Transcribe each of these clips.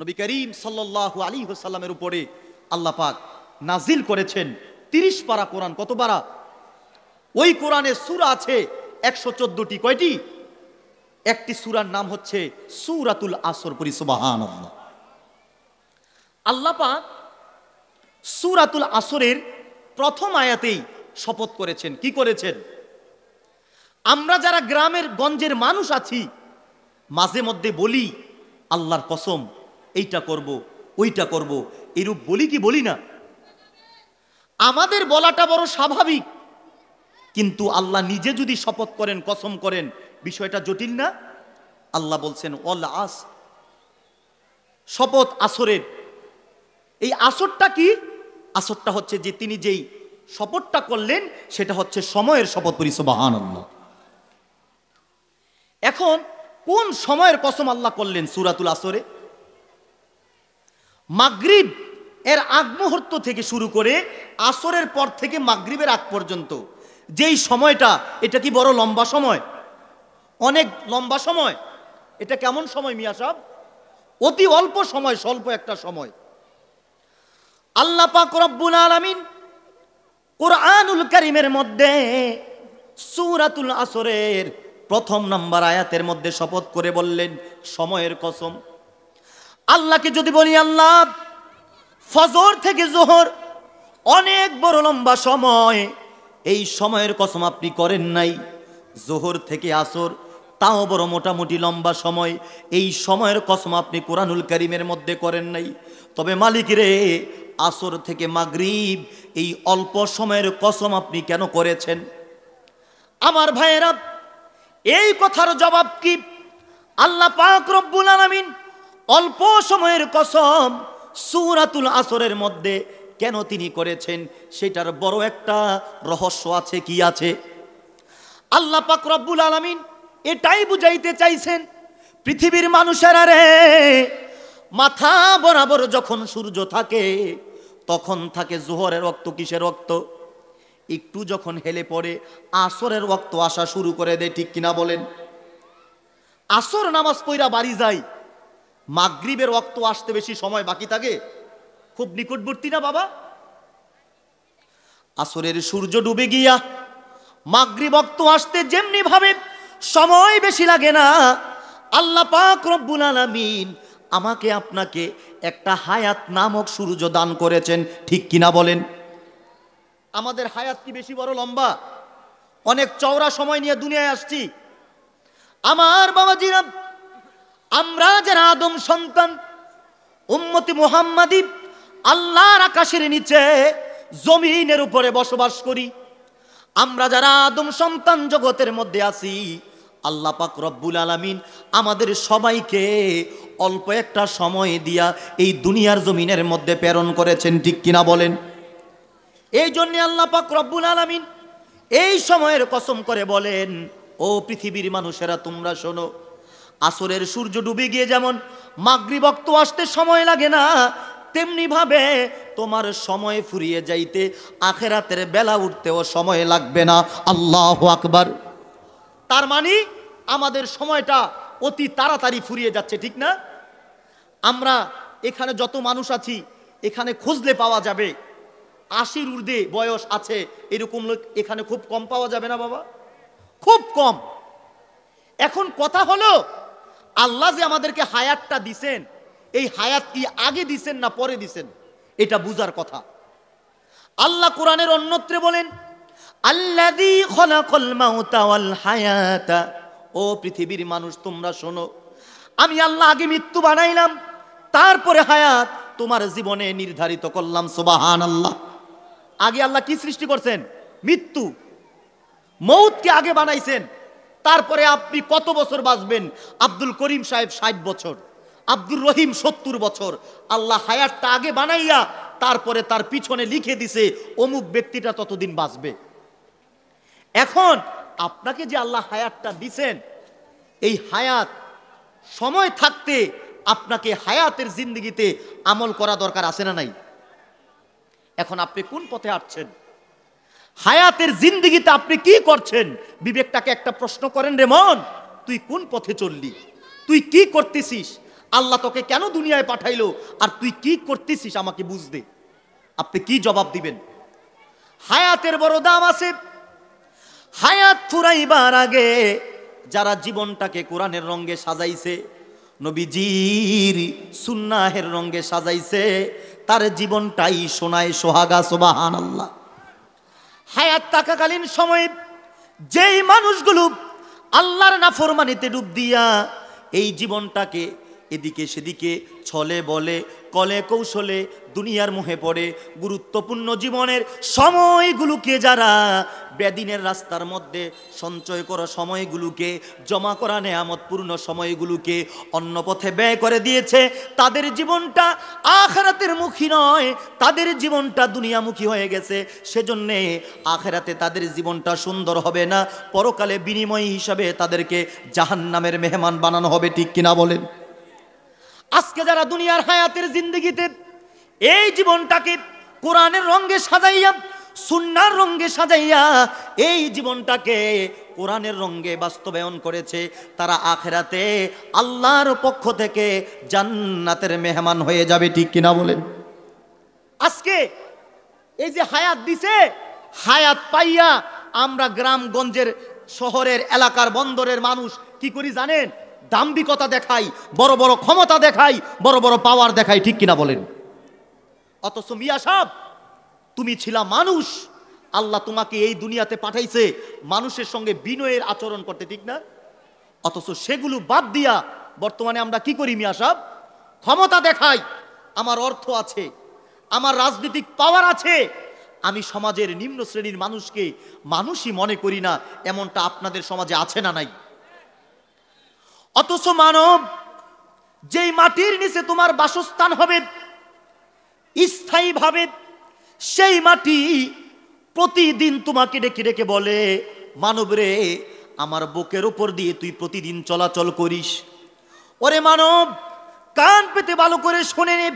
নবী করিম সাল্লাহ আলী হোসাল্লামের উপরে আল্লাহ পাক নাজিল করেছেন তিরিশ পারা কোরআন কত পারা ওই কোরআনে সুর আছে একশো চোদ্দটি কয়টি একটি সুরার নাম হচ্ছে সুরাতুল আসর পরি সুবাহান আল্লাহ পাক সুরাতুল আসরের প্রথম আয়াতেই শপথ করেছেন কি করেছেন আমরা যারা গ্রামের গঞ্জের মানুষ আছি মাঝে মধ্যে বলি আল্লাহর কসম এইটা করব ওইটা করব এরূপ বলি কি বলি না আমাদের বলাটা বড় স্বাভাবিক কিন্তু আল্লাহ নিজে যদি শপথ করেন কসম করেন বিষয়টা জটিল না আল্লাহ বলছেন অল আস শপথ আসরের এই আসরটা কি আসরটা হচ্ছে যে তিনি যেই শপথটা করলেন সেটা হচ্ছে সময়ের শপথ করি আনন্দ এখন কোন সময়ের কসম আল্লাহ করলেন সুরাতুল আসরে মাগরিব এর আগ মুহূর্ত থেকে শুরু করে আসরের পর থেকে মাগরিবের আগ পর্যন্ত যেই সময়টা এটা কি বড় লম্বা সময় অনেক লম্বা সময় এটা কেমন সময় মিয়া সাহ অতি অল্প সময় স্বল্প একটা সময় আল্লাহ পাক রব্বুল আলামিন কোরআনুল করিমের মধ্যে সুরাতুল আসরের প্রথম নাম্বার আয়াতের মধ্যে শপথ করে বললেন সময়ের কসম আল্লাহকে যদি বলি আল্লাহ ফজর থেকে জোহর অনেক বড় লম্বা সময় এই সময়ের কসম আপনি করেন নাই জোহর থেকে আসর তাও বড় মোটামুটি লম্বা সময় এই সময়ের কসম আপনি কোরআনুল করিমের মধ্যে করেন নাই তবে মালিক রে আসর থেকে মাগরিব এই অল্প সময়ের কসম আপনি কেন করেছেন আমার ভাইয়েরা এই কথার জবাব কি আল্লাহ পাক রব্বুল আলামিন অল্প সময়ের কসম সুরাতুল আসরের মধ্যে কেন তিনি করেছেন সেটার বড় একটা রহস্য আছে কি আছে আল্লাহ পাক রব্বুল আলমিন এটাই বুঝাইতে চাইছেন পৃথিবীর মানুষেরা রে মাথা বরাবর যখন সূর্য থাকে তখন থাকে জোহরের রক্ত কিসের রক্ত একটু যখন হেলে পড়ে আসরের রক্ত আসা শুরু করে দেয় ঠিক কিনা বলেন আসর নামাজ পইরা বাড়ি যায় মাগরীবের রক্ত আসতে বেশি সময় বাকি থাকে খুব নিকটবর্তী না বাবা আসরের সূর্য ডুবে গিয়া মাগরীব রক্ত আসতে যেমনি ভাবে সময় বেশি লাগে না আল্লাহ পাক রব্বুল আলামিন আমাকে আপনাকে একটা হায়াত নামক সূর্য দান করেছেন ঠিক কিনা বলেন আমাদের হায়াত কি বেশি বড় লম্বা অনেক চওড়া সময় নিয়ে দুনিয়ায় আসছি আমার বাবা জিরাম আমরা যারা আদম সন্তান উম্মতি মোহাম্মদী আল্লাহর আকাশের নিচে জমিনের উপরে বসবাস করি আমরা যারা আদম সন্তান জগতের মধ্যে আছি আল্লাহ পাক রব্বুল আলমিন আমাদের সবাইকে অল্প একটা সময় দিয়া এই দুনিয়ার জমিনের মধ্যে প্রেরণ করেছেন ঠিক কিনা বলেন এই জন্য আল্লাহ পাক রব্বুল আলমিন এই সময়ের কসম করে বলেন ও পৃথিবীর মানুষেরা তোমরা শোনো আসরের সূর্য ডুবে গিয়ে যেমন মাগরি বক্ত আসতে সময় লাগে না তেমনিভাবে তোমার সময় ফুরিয়ে যাইতে আখেরাতের বেলা উঠতেও সময় লাগবে না আল্লাহ আকবার তার মানে আমাদের সময়টা অতি তাড়াতাড়ি ফুরিয়ে যাচ্ছে ঠিক না আমরা এখানে যত মানুষ আছি এখানে খুঁজলে পাওয়া যাবে আশির ঊর্ধ্বে বয়স আছে এরকম লোক এখানে খুব কম পাওয়া যাবে না বাবা খুব কম এখন কথা হলো আল্লাহ যে আমাদেরকে হায়াতটা দিছেন এই হায়াত কি আগে দিছেন না পরে দিছেন এটা বুজার কথা আল্লাহ কোরআনের অন্যত্রে বলেন আল্লাহ ও পৃথিবীর মানুষ তোমরা শোনো আমি আল্লাহ আগে মৃত্যু বানাইলাম তারপরে হায়াত তোমার জীবনে নির্ধারিত করলাম সুবাহান আল্লাহ আগে আল্লাহ কি সৃষ্টি করছেন মৃত্যু মৌতকে আগে বানাইছেন তারপরে আপনি কত বছর বাঁচবেন আব্দুল করিম সাহেব ষাট বছর আব্দুর রহিম সত্তর বছর আল্লাহ হায়ারটা আগে বানাইয়া তারপরে তার পিছনে লিখে দিছে অমুক ব্যক্তিটা ততদিন বাঁচবে এখন আপনাকে যে আল্লাহ হায়াতটা দিছেন এই হায়াত সময় থাকতে আপনাকে হায়াতের জিন্দগিতে আমল করা দরকার আছে না নাই এখন আপনি কোন পথে আসছেন হায়াতের জিন্দগিতে আপনি কি করছেন বিবেকটাকে একটা প্রশ্ন করেন রে মন তুই কোন পথে চললি তুই কি করতেছিস আল্লাহ তোকে কেন দুনিয়ায় পাঠাইলো আর তুই কি করতেছিস আমাকে বুঝতে আপনি কি জবাব দিবেন হায়াতের বড় দাম আছে হায়াত ফুরাইবার আগে যারা জীবনটাকে কোরআনের রঙে সাজাইছে নবীজির সুন্নাহের রঙে সাজাইছে তার জীবনটাই সোনায় সোহাগা সোবাহান আল্লাহ হায়াত থাকাকালীন সময়ে যেই মানুষগুলো আল্লাহর নাফরমানিতে ডুব দিয়া এই জীবনটাকে এদিকে সেদিকে ছলে বলে কলে কৌশলে দুনিয়ার মুহে পড়ে গুরুত্বপূর্ণ জীবনের সময়গুলোকে যারা বেদিনের রাস্তার মধ্যে সঞ্চয় করা সময়গুলোকে জমা করা নেয়ামতপূর্ণ সময়গুলোকে অন্য পথে ব্যয় করে দিয়েছে তাদের জীবনটা আখেরাতের মুখী নয় তাদের জীবনটা দুনিয়ামুখী হয়ে গেছে সেজন্যে আখেরাতে তাদের জীবনটা সুন্দর হবে না পরকালে বিনিময় হিসাবে তাদেরকে জাহান্নামের মেহমান বানানো হবে ঠিক কিনা বলেন আজকে যারা দুনিয়ার হায়াতের জিন্দগিতে এই জীবনটাকে কোরআনের রঙে সাজাইয়া সুন্নার রঙ্গে সাজাইয়া এই জীবনটাকে কোরআনের রঙ্গে বাস্তবায়ন করেছে তারা আখেরাতে আল্লাহর পক্ষ থেকে জান্নাতের মেহমান হয়ে যাবে ঠিক কিনা বলেন আজকে এই যে হায়াত দিছে হায়াত পাইয়া আমরা গ্রামগঞ্জের শহরের এলাকার বন্দরের মানুষ কি করি জানেন দাম্ভিকতা দেখাই বড় বড় ক্ষমতা দেখাই বড় বড় পাওয়ার দেখাই ঠিক কিনা বলেন অথচ মিয়া সাহ তুমি ছিলা মানুষ আল্লাহ তোমাকে এই দুনিয়াতে পাঠাইছে মানুষের সঙ্গে বিনয়ের আচরণ করতে ঠিক না অথচ সেগুলো বাদ দিয়া বর্তমানে আমরা কি করি মিয়া সাহ ক্ষমতা দেখাই আমার অর্থ আছে আমার রাজনৈতিক পাওয়ার আছে আমি সমাজের নিম্ন শ্রেণীর মানুষকে মানুষই মনে করি না এমনটা আপনাদের সমাজে আছে না নাই অথচ মানব যেই মাটির নিচে তোমার বাসস্থান হবে স্থায়ীভাবে সেই মাটি প্রতিদিন তোমাকে ডেকে ডেকে বলে মানব রে আমার বুকের উপর দিয়ে তুই প্রতিদিন চলাচল করিস ওরে মানব কান পেতে ভালো করে শোনে নে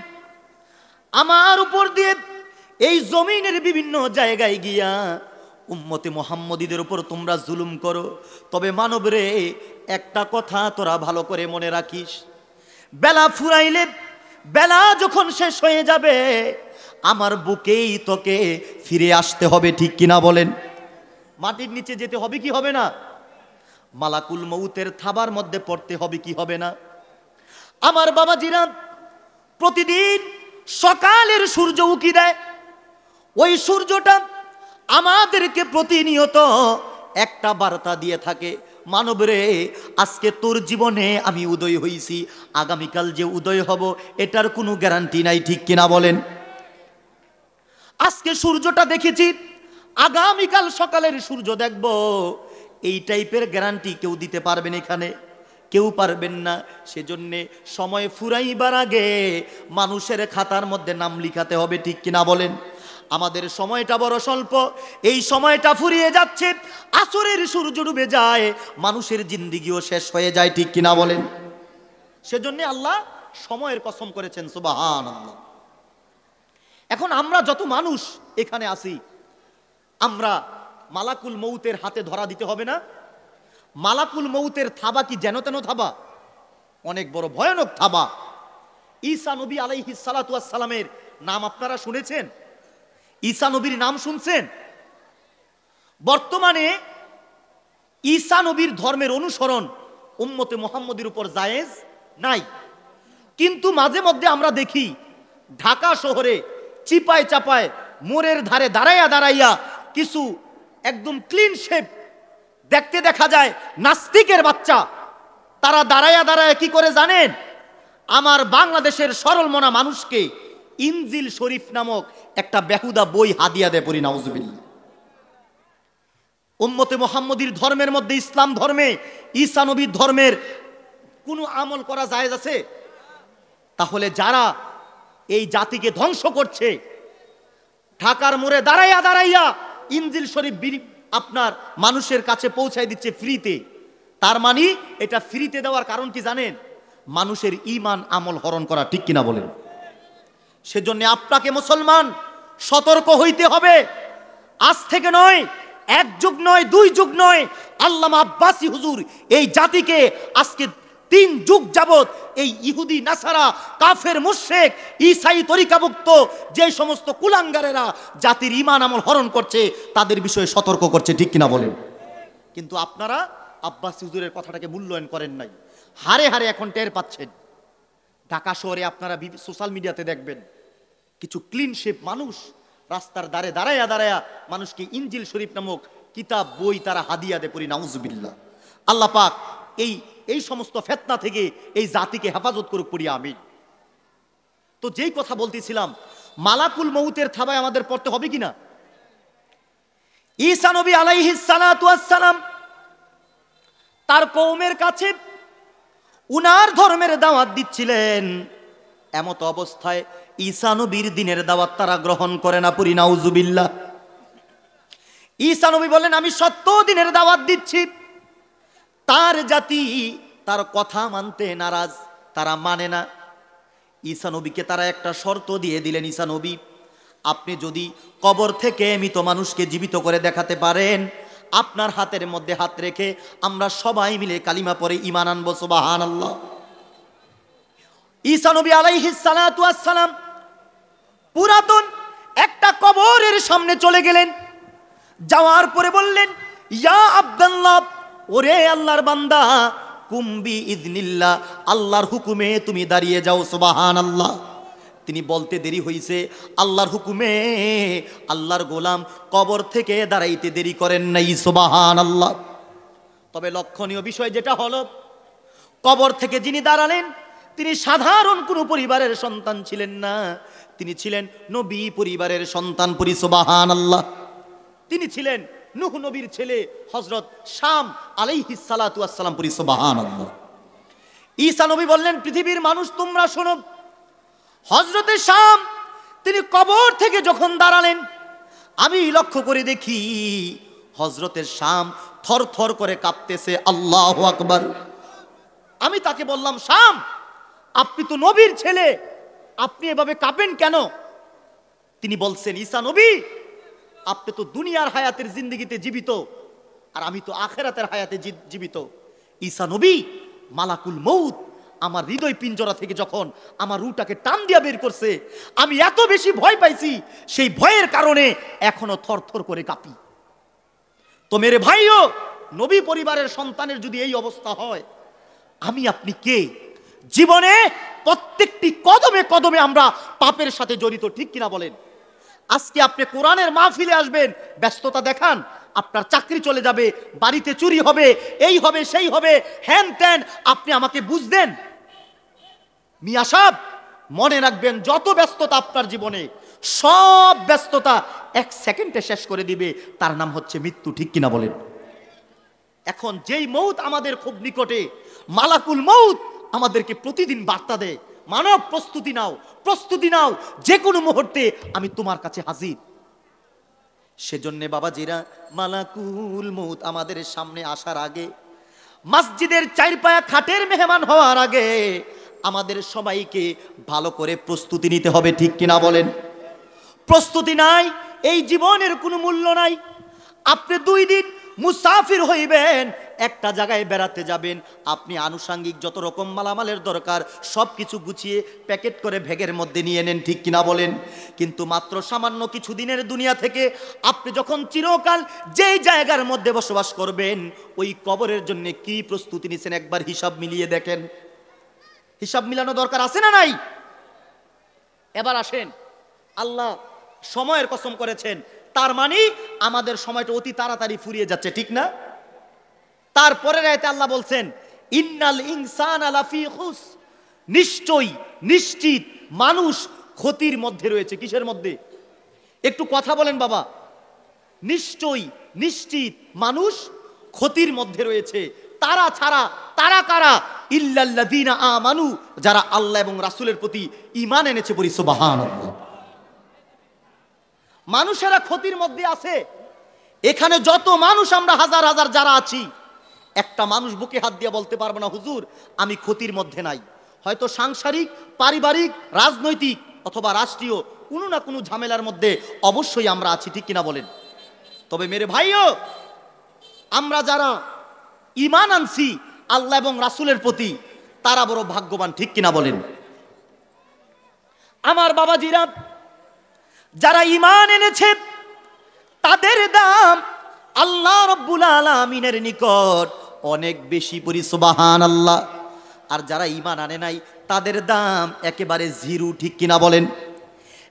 আমার উপর দিয়ে এই জমিনের বিভিন্ন জায়গায় গিয়া উম্মতে মোহাম্মদীদের উপর তোমরা জুলুম করো তবে মানব রে একটা কথা তোরা ভালো করে মনে রাখিস বেলা ফুরাইলে বেলা যখন শেষ হয়ে যাবে আমার বুকেই তোকে ফিরে আসতে হবে ঠিক কিনা বলেন মাটির নিচে যেতে হবে কি হবে না মালাকুল মৌতের থাবার মধ্যে পড়তে হবে কি হবে না আমার বাবাজিরা প্রতিদিন সকালের সূর্য উকি দেয় ওই সূর্যটা আমাদেরকে প্রতিনিয়ত একটা বার্তা দিয়ে থাকে মানব রে আজকে তোর জীবনে আমি উদয় হইছি আগামীকাল যে উদয় হব এটার কোনো গ্যারান্টি নাই ঠিক কিনা বলেন আজকে সূর্যটা দেখেছি আগামীকাল সকালের সূর্য দেখব এই টাইপের গ্যারান্টি কেউ দিতে পারবেন এখানে কেউ পারবেন না সেজন্যে সময় ফুরাইবার আগে মানুষের খাতার মধ্যে নাম লিখাতে হবে ঠিক কিনা বলেন আমাদের সময়টা বড় স্বল্প এই সময়টা ফুরিয়ে যাচ্ছে আসরের সূর্য ডুবে যায় মানুষের জিন্দিগিও শেষ হয়ে যায় ঠিক কিনা বলেন সেজন্য আল্লাহ সময়ের কসম করেছেন সুবাহান আল্লাহ এখন আমরা যত মানুষ এখানে আসি আমরা মালাকুল মৌতের হাতে ধরা দিতে হবে না মালাকুল মৌতের থাবা কি যেন তেন থাবা অনেক বড় ভয়ানক থাবা ঈসা নবী আলাইহিস সালামের নাম আপনারা শুনেছেন ঈসা নবীর নাম শুনছেন বর্তমানে ঈসা নবীর ধর্মের অনুসরণ উম্মতে মোহাম্মদের উপর জায়েজ নাই কিন্তু মাঝে মধ্যে আমরা দেখি ঢাকা শহরে চিপায় চাপায় মোড়ের ধারে দাঁড়াইয়া দাঁড়াইয়া কিছু একদম ক্লিন শেপ দেখতে দেখা যায় নাস্তিকের বাচ্চা তারা দাঁড়াইয়া দাঁড়ায় কি করে জানেন আমার বাংলাদেশের সরল মনা মানুষকে ইনজিল শরীফ নামক একটা বেহুদা বই হাদিয়া দেয় পড়ি নাউজবিল্লা উম্মতে মোহাম্মদীর ধর্মের মধ্যে ইসলাম ধর্মে ঈসানবীর ধর্মের কোনো আমল করা জায়েজ আছে তাহলে যারা এই জাতিকে ধ্বংস করছে ঢাকার মোড়ে দাঁড়াইয়া দাঁড়াইয়া ইনজিল শরীফ আপনার মানুষের কাছে পৌঁছায় দিচ্ছে ফ্রিতে তার মানে এটা ফ্রিতে দেওয়ার কারণ কি জানেন মানুষের ইমান আমল হরণ করা ঠিক কিনা বলেন সেজন্য আপনাকে মুসলমান সতর্ক হইতে হবে আজ থেকে নয় এক যুগ নয় দুই যুগ নয় আল্লামা আব্বাসী হুজুর এই জাতিকে আজকে তিন যুগ যাবৎ এই ইহুদি নাসারা কাফের মুশেক ইসাই তরিকাভুক্ত যে সমস্ত কুলাঙ্গারেরা জাতির ইমান আমল হরণ করছে তাদের বিষয়ে সতর্ক করছে ঠিক কিনা বলেন কিন্তু আপনারা আব্বাসী হুজুরের কথাটাকে মূল্যায়ন করেন নাই হারে হারে এখন টের পাচ্ছেন ঢাকা শহরে আপনারা সোশ্যাল মিডিয়াতে দেখবেন কিছু ক্লিন শেপ মানুষ রাস্তার দ্বারে দাঁড়াইয়া দাঁড়াইয়া মানুষকে ইঞ্জিল শরীফ নামক কিতাব বই তারা হাদিয়া দে করি নাউজুবিল্লা আল্লাহ পাক এই এই সমস্ত ফেতনা থেকে এই জাতিকে হেফাজত করুক পড়ি আমি তো যেই কথা বলতেছিলাম মালাকুল মৌতের থাবায় আমাদের পড়তে হবে কি না ঈসানবী আলাইহিস সালাম তার কৌমের কাছে উনার ধর্মের দাওয়াত দিচ্ছিলেন এমত অবস্থায় ঈসানবীর দিনের দাওয়াত তারা গ্রহণ করে না পুরি নাউজুবিল্লা ঈসানবী বলেন আমি সত্য দিনের দাওয়াত দিচ্ছি তার জাতি তার কথা মানতে নারাজ তারা মানে না ঈসানবীকে তারা একটা শর্ত দিয়ে দিলেন ঈসানবী আপনি যদি কবর থেকে মৃত মানুষকে জীবিত করে দেখাতে পারেন আপনার হাতের মধ্যে হাত রেখে আমরা সবাই মিলে কালিমা পরে ইমান আনবো সুবাহান আল্লাহ ঈসানবী সালাম পুরাতন একটা কবরের সামনে চলে গেলেন যাওয়ার পরে বললেন ইয়া আব্দুল্লাহ ওরে আল্লাহর বান্দা কুম্বি ইদনিল্লা আল্লাহর হুকুমে তুমি দাঁড়িয়ে যাও সুবাহান আল্লাহ তিনি বলতে দেরি হইছে আল্লাহর হুকুমে আল্লাহর গোলাম কবর থেকে দাঁড়াইতে দেরি করেন নাই সোবাহান আল্লাহ তবে লক্ষণীয় বিষয় যেটা হল কবর থেকে যিনি দাঁড়ালেন তিনি সাধারণ কোনো পরিবারের সন্তান ছিলেন না তিনি ছিলেন নবী পরিবারের সন্তান পরি সোবাহান আল্লাহ তিনি ছিলেন নুহ নবীর ছেলে হজরত শাম আলাইহি সালাতু আসসালাম পরি সোবাহান আল্লাহ ঈসা নবী বললেন পৃথিবীর মানুষ তোমরা শোনো হজরতের শাম তিনি কবর থেকে যখন দাঁড়ালেন আমি লক্ষ্য করে দেখি হজরতের শাম থর থর করে কাঁপতেছে আল্লাহ আকবর আমি তাকে বললাম শাম আপনি তো নবীর ছেলে আপনি এভাবে কাঁপেন কেন তিনি বলছেন ঈশা নবী আপনি তো দুনিয়ার হায়াতের জিন্দগিতে জীবিত আর আমি তো আখেরাতের হায়াতে জীবিত ঈশা নবী মালাকুল মৌত আমার হৃদয় পিঞ্জরা থেকে যখন আমার রুটাকে টান দিয়া বের করছে আমি এত বেশি ভয় পাইছি সেই ভয়ের কারণে এখনো থরথর করে কাঁপি তো মেরে ভাইও নবী পরিবারের সন্তানের যদি এই অবস্থা হয় আমি আপনি কে জীবনে প্রত্যেকটি কদমে কদমে আমরা পাপের সাথে জড়িত ঠিক কিনা বলেন আজকে আপনি কোরআনের ফিরে আসবেন ব্যস্ততা দেখান আপনার চাকরি চলে যাবে বাড়িতে চুরি হবে এই হবে সেই হবে হ্যান ত্যান আপনি আমাকে বুঝ দেন মিয়া সাহ মনে রাখবেন যত ব্যস্ততা আপনার জীবনে সব ব্যস্ততা এক সেকেন্ডে শেষ করে দিবে তার নাম হচ্ছে মৃত্যু ঠিক কিনা বলেন এখন যেই মৌত আমাদের খুব নিকটে মালাকুল মৌত আমাদেরকে প্রতিদিন বার্তা দেয় মানব প্রস্তুতি নাও প্রস্তুতি নাও যে কোনো মুহূর্তে আমি তোমার কাছে হাজির সেজন্যে বাবাজিরা মালাকুল মৌত আমাদের সামনে আসার আগে মসজিদের চারপায়া খাটের মেহমান হওয়ার আগে আমাদের সবাইকে ভালো করে প্রস্তুতি নিতে হবে ঠিক কিনা বলেন প্রস্তুতি নাই এই জীবনের কোনো মূল্য নাই আপনি দুই দিন মুসাফির হইবেন একটা জায়গায় বেড়াতে যাবেন আপনি আনুষাঙ্গিক যত রকম মালামালের দরকার সব কিছু গুছিয়ে প্যাকেট করে ভেগের মধ্যে নিয়ে নেন ঠিক কিনা বলেন কিন্তু মাত্র সামান্য কিছু দিনের দুনিয়া থেকে আপনি যখন চিরকাল যেই জায়গার মধ্যে বসবাস করবেন ওই কবরের জন্য কি প্রস্তুতি নিছেন একবার হিসাব মিলিয়ে দেখেন হিসাব মিলানো দরকার আছে না নাই এবার আসেন আল্লাহ সময়ের কসম করেছেন তার মানে আমাদের সময়টা অতি তাড়াতাড়ি ফুরিয়ে যাচ্ছে ঠিক না তারপরে রায়তে আল্লাহ বলছেন ইন্নাল ইনসান আলাফি খুস নিশ্চয়ই নিশ্চিত মানুষ ক্ষতির মধ্যে রয়েছে কিসের মধ্যে একটু কথা বলেন বাবা নিশ্চয়ই নিশ্চিত মানুষ ক্ষতির মধ্যে রয়েছে তারা ছাড়া তারা কারা ইল্লাল্লাদিনা আমানু যারা আল্লাহ এবং রাসুলের প্রতি ইমান এনেছে বলি মানুষেরা ক্ষতির মধ্যে আছে এখানে যত মানুষ আমরা হাজার হাজার যারা আছি একটা মানুষ বুকে হাত দিয়ে বলতে পারবে না হুজুর আমি ক্ষতির মধ্যে নাই হয়তো সাংসারিক পারিবারিক রাজনৈতিক অথবা রাষ্ট্রীয় কোনো না কোনো ঝামেলার মধ্যে অবশ্যই আমরা আছি ঠিক কিনা বলেন তবে মেরে ভাইও আমরা যারা ইমান আনছি আল্লাহ এবং রাসুলের প্রতি তারা বড় ভাগ্যবান ঠিক কিনা বলেন আমার জিরাম যারা ইমান এনেছে তাদের দাম আল্লাহ রব্বুল আলমিনের নিকট অনেক বেশি পরি সুবাহান আল্লাহ আর যারা ইমান আনে নাই তাদের দাম একেবারে জিরু ঠিক কিনা বলেন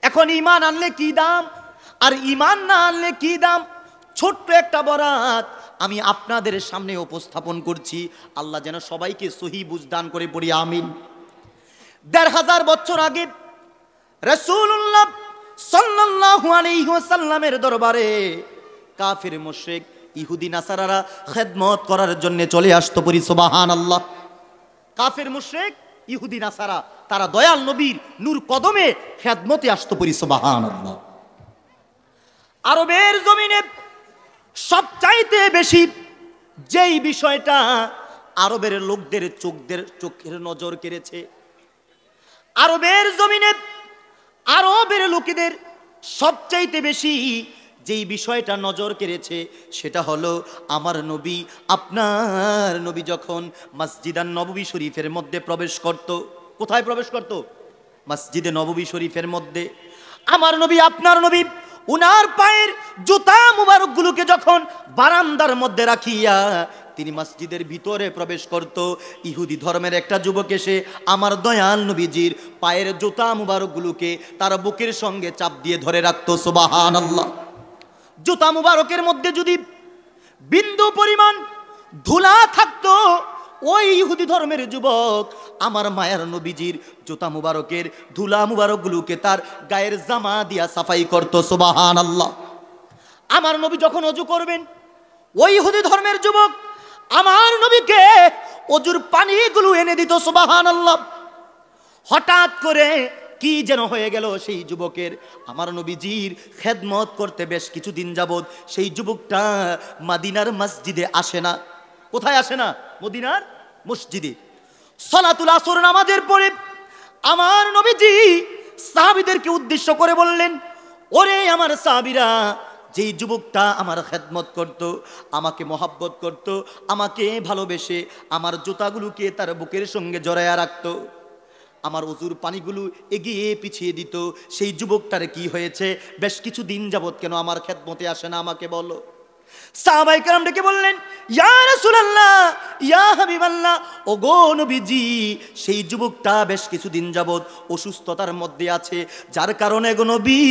এখন ইমান আনলে কি দাম আর ইমান না আনলে কি দাম ছোট্ট একটা বরাত আমি আপনাদের সামনে উপস্থাপন করছি আল্লাহ যেন সবাইকে সহি বুঝদান করে পড়ি আমিন দেড় হাজার বছর আগে রসুল্লাহ সাল্লাহ আলহিহাসাল্লামের দরবারে কাফির মোশেক ইহুদি নাসারারা খেদমত করার জন্য চলে আসতো পরি সোবাহান আল্লাহ কাফের মুশ্রেক ইহুদি নাসারা তারা দয়াল নবীর নূর কদমে খেদমতে আসতো পরি সোবাহান আল্লাহ আরবের জমিনে সবচাইতে বেশি যেই বিষয়টা আরবের লোকদের চোখদের চোখের নজর কেড়েছে আরবের জমিনে আরবের লোকেদের সবচাইতে বেশি যেই বিষয়টা নজর কেড়েছে সেটা হলো আমার নবী আপনার নবী যখন মসজিদান নববী শরীফের মধ্যে প্রবেশ করত কোথায় প্রবেশ করত মসজিদে নববী শরীফের মধ্যে আমার নবী আপনার নবী উনার পায়ের জুতা গুলোকে যখন বারান্দার মধ্যে রাখিয়া তিনি মসজিদের ভিতরে প্রবেশ করত ইহুদি ধর্মের একটা যুবক এসে আমার দয়াল নবীজির পায়ের জুতা মুবারকগুলোকে তার বুকের সঙ্গে চাপ দিয়ে ধরে রাখত সুবাহান আল্লাহ জুতা মুবারকের মধ্যে যদি বিন্দু পরিমাণ ধুলা থাকতো ওই ইহুদি ধর্মের যুবক আমার মায়ার নবীজির জুতা মুবারকের ধুলা মুবারকগুলোকে তার গায়ের জামা দিয়া সাফাই করতো সোবাহান আল্লাহ আমার নবী যখন অজু করবেন ওই ইহুদি ধর্মের যুবক আমার নবীকে অজুর পানিগুলো এনে দিত সোবাহান আল্লাহ হঠাৎ করে কি যেন হয়ে গেল সেই যুবকের আমার নবীজির খেদমত করতে বেশ কিছুদিন যাবৎ সেই যুবকটা মাদিনার মসজিদে আসে না কোথায় আসে না মদিনার মসজিদে সলাতুল আসর নামাজের পরে আমার নবীজি সাহাবিদেরকে উদ্দেশ্য করে বললেন ওরে আমার সাহাবিরা যেই যুবকটা আমার খেদমত করত আমাকে মহাব্বত করত আমাকে ভালোবেসে আমার জুতাগুলোকে তার বুকের সঙ্গে জড়াইয়া রাখত আমার অজুর পানিগুলো এগিয়ে পিছিয়ে দিত সেই যুবকটার কি হয়েছে বেশ কিছু দিন যাবৎ কেন আমার খেদমতে আসে না আমাকে বলো সাহাবাইকার ডেকে বললেন ইয়া রাসূলুল্লাহ নবীজি সেই যুবকটা বেশ কিছুদিন যাবৎ অসুস্থতার মধ্যে আছে যার কারণে গো নবী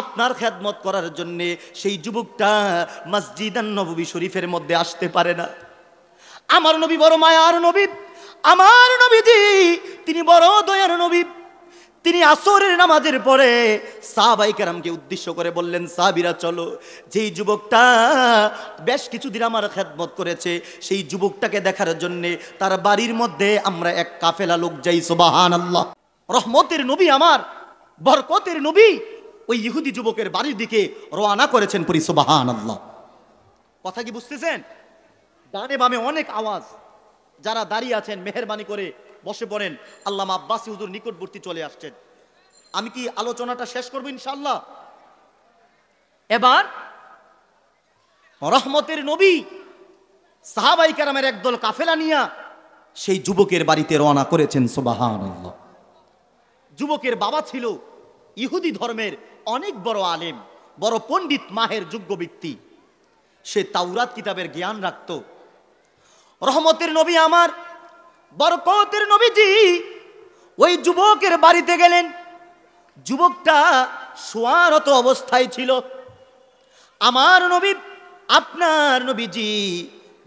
আপনার খেদমত করার জন্য সেই যুবকটা মসজিদান নবী শরীফের মধ্যে আসতে পারে না আমার নবী বড় মায়ার নবী আমার নবীজি তিনি বড় দয়ার নবী তিনি আসরের নামাজের পরে সাহবাইকারামকে উদ্দেশ্য করে বললেন সাহাবিরা চলো যেই যুবকটা বেশ কিছুদিন আমার খেদমত করেছে সেই যুবকটাকে দেখার জন্যে তার বাড়ির মধ্যে আমরা এক কাফেলা লোক যাই সোবাহান আল্লাহ রহমতের নবী আমার বরকতের নবী ওই ইহুদি যুবকের বাড়ির দিকে রওনা করেছেন পরি সোবাহান আল্লাহ কথা কি বুঝতেছেন ডানে বামে অনেক আওয়াজ যারা দাঁড়িয়ে আছেন মেহরবানি করে বসে পড়েন আল্লাহ আব্বাসী হুজুর নিকটবর্তী চলে আসছেন আমি কি আলোচনাটা শেষ করবো ইনশাল্লাহ এবার রহমতের নবী সাহাবাই কারামের একদল কাফেলা নিয়া সেই যুবকের বাড়িতে রওনা করেছেন সোবাহান যুবকের বাবা ছিল ইহুদি ধর্মের অনেক বড় আলেম বড় পণ্ডিত মাহের যোগ্য ব্যক্তি সে তাওরাত কিতাবের জ্ঞান রাখত রহমতের নবী আমার বরকতের নবীজি ওই যুবকের বাড়িতে গেলেন যুবকটা সোয়ারত অবস্থায় ছিল আমার নবী আপনার নবীজি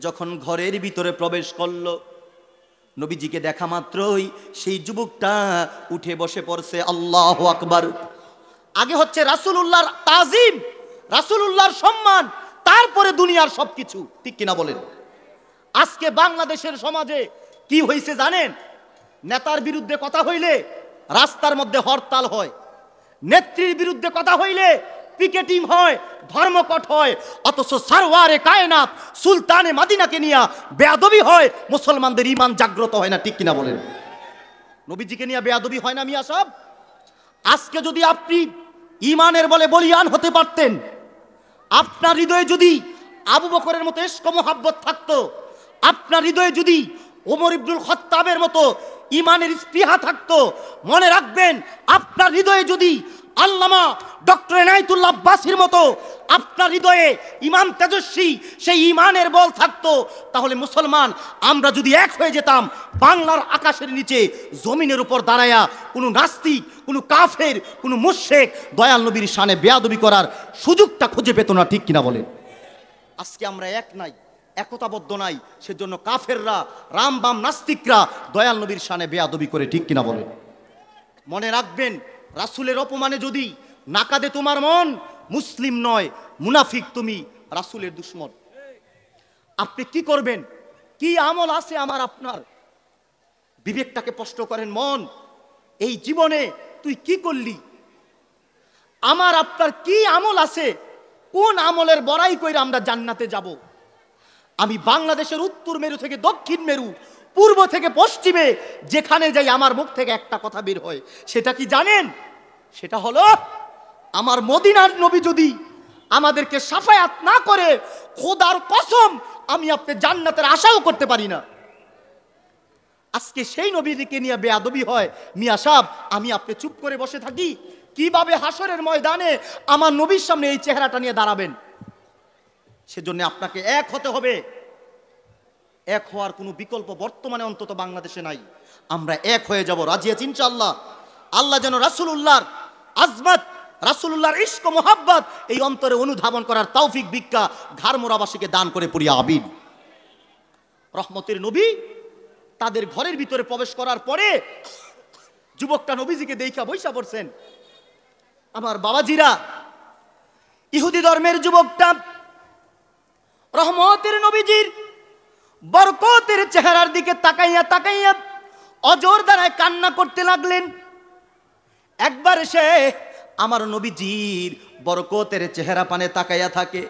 যখন ঘরের ভিতরে প্রবেশ করল নবীজিকে দেখা মাত্রই সেই যুবকটা উঠে বসে পড়ছে আল্লাহ আকবার আগে হচ্ছে রাসুল উল্লাহর তাজিম রাসুল উল্লাহর সম্মান তারপরে দুনিয়ার সবকিছু ঠিক কিনা বলেন আজকে বাংলাদেশের সমাজে কি হয়েছে জানেন নেতার বিরুদ্ধে কথা হইলে রাস্তার মধ্যে হরতাল হয় নেত্রীর বিরুদ্ধে কথা হইলে পিকেটিং হয় ধর্মকট হয় অথচ সারওয়ারে কায়নাত সুলতানে মাদিনাকে নিয়ে বেয়াদবি হয় মুসলমানদের ইমান জাগ্রত হয় না ঠিক কিনা বলেন নবীজিকে নিয়ে বেয়াদবি হয় না মিয়া সব আজকে যদি আপনি ইমানের বলে বলিয়ান হতে পারতেন আপনার হৃদয়ে যদি আবু বকরের মতো এস্ক মোহাব্বত থাকতো আপনার হৃদয়ে যদি ওমর ইবদুল খত্তাবের মতো ইমানের স্পৃহা থাকতো মনে রাখবেন আপনার হৃদয়ে যদি আল্লামা ডক্টর এনায়তুল্লা আব্বাসির মতো আপনার হৃদয়ে ইমান তেজস্বী সেই ইমানের বল থাকতো তাহলে মুসলমান আমরা যদি এক হয়ে যেতাম বাংলার আকাশের নিচে জমিনের উপর দাঁড়ায়া কোনো নাস্তিক কোনো কাফের কোনো মুশেক দয়াল নবীর সানে বেয়াদবি করার সুযোগটা খুঁজে পেত না ঠিক কিনা বলেন আজকে আমরা এক নাই একতাবদ্ধ নাই সেজন্য কাফেররা রাম বাম নাস্তিকরা দয়াল নবীর সানে বেয়াদবি করে ঠিক কিনা বলে মনে রাখবেন রাসুলের অপমানে যদি নাকাদে তোমার মন মুসলিম নয় মুনাফিক তুমি রাসুলের দুশ্মন আপনি কি করবেন কি আমল আছে আমার আপনার বিবেকটাকে প্রশ্ন করেন মন এই জীবনে তুই কি করলি আমার আপনার কি আমল আছে কোন আমলের বড়াই করে আমরা জান্নাতে যাব আমি বাংলাদেশের উত্তর মেরু থেকে দক্ষিণ মেরু পূর্ব থেকে পশ্চিমে যেখানে যাই আমার মুখ থেকে একটা কথা বের হয় সেটা কি জানেন সেটা হলো আমার মদিনার নবী যদি আমাদেরকে সাফায়াত না করে খোদার কসম আমি আপনি জান্নাতের আশাও করতে পারি না আজকে সেই নবীদিকে নিয়ে বেয়াদবি হয় মিয়া সাহ আমি আপনি চুপ করে বসে থাকি কিভাবে হাসরের ময়দানে আমার নবীর সামনে এই চেহারাটা নিয়ে দাঁড়াবেন সেজন্য আপনাকে এক হতে হবে এক হওয়ার কোনো বিকল্প বর্তমানে অন্তত বাংলাদেশে নাই আমরা এক হয়ে যাব রাজি আছি ইনশাল্লাহ আল্লাহ যেন রাসুলুল্লাহর আজমাত রাসুলুল্লাহর ইস্ক মোহাব্বত এই অন্তরে অনুধাবন করার তৌফিক ভিক্ষা ঘাড়মোড়াবাসীকে দান করে পড়িয়া আবিন রহমতের নবী তাদের ঘরের ভিতরে প্রবেশ করার পরে যুবকটা নবীজিকে দেখা বৈশা পড়ছেন আমার বাবাজিরা ইহুদি ধর্মের যুবকটা রহমতের নবীজির বরকতের চেহারার দিকে তাকাইয়া তাকাইয়া অজোর দ্বারায় কান্না করতে লাগলেন একবার সে আমার নবীজির বরকতের চেহারা পানে তাকাইয়া থাকে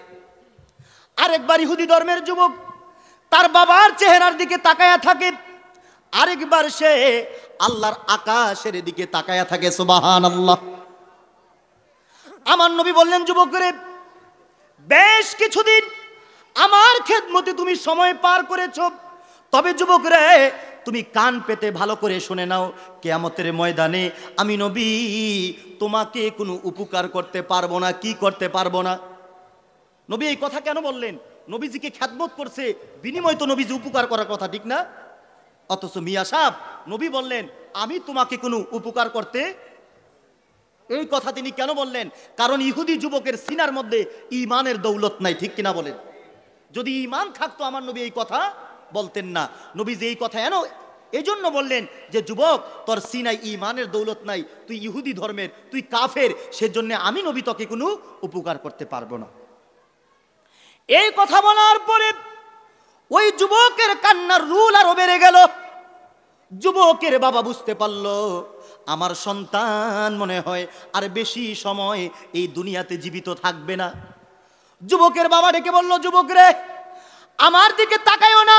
আরেকবার ইহুদি ধর্মের যুবক তার বাবার চেহারার দিকে তাকাইয়া থাকে আরেকবার সে আল্লাহর আকাশের দিকে তাকাইয়া থাকে সুবাহান আল্লাহ আমার নবী বললেন যুবকরে বেশ কিছুদিন আমার মতে তুমি সময় পার করেছ তবে যুবক রে তুমি কান পেতে ভালো করে শুনে নাও কেয়ামতের ময়দানে আমি নবী তোমাকে কোনো উপকার করতে পারবো না কি করতে পারবো না নবী এই কথা কেন বললেন নবীজিকে খ্যাতমত করছে বিনিময় তো নবীজি উপকার করার কথা ঠিক না অথচ মিয়া সাহ নবী বললেন আমি তোমাকে কোনো উপকার করতে এই কথা তিনি কেন বললেন কারণ ইহুদি যুবকের সিনার মধ্যে ইমানের দৌলত নাই ঠিক কিনা বলেন যদি ইমান থাকতো আমার নবী এই কথা বলতেন না নবী যে এই কথা এনো এই জন্য বললেন যে যুবক তোর সিনাই ইমানের দৌলত নাই তুই ইহুদি ধর্মের তুই কাফের সেজন্য আমি নবী তোকে কোনো উপকার করতে পারবো না এই কথা বলার পরে ওই যুবকের কান্নার রুল আরো বেড়ে গেল যুবকের বাবা বুঝতে পারল আমার সন্তান মনে হয় আর বেশি সময় এই দুনিয়াতে জীবিত থাকবে না যুবকের বাবা ডেকে বলল যুবক রে আমার দিকে তাকায়ও না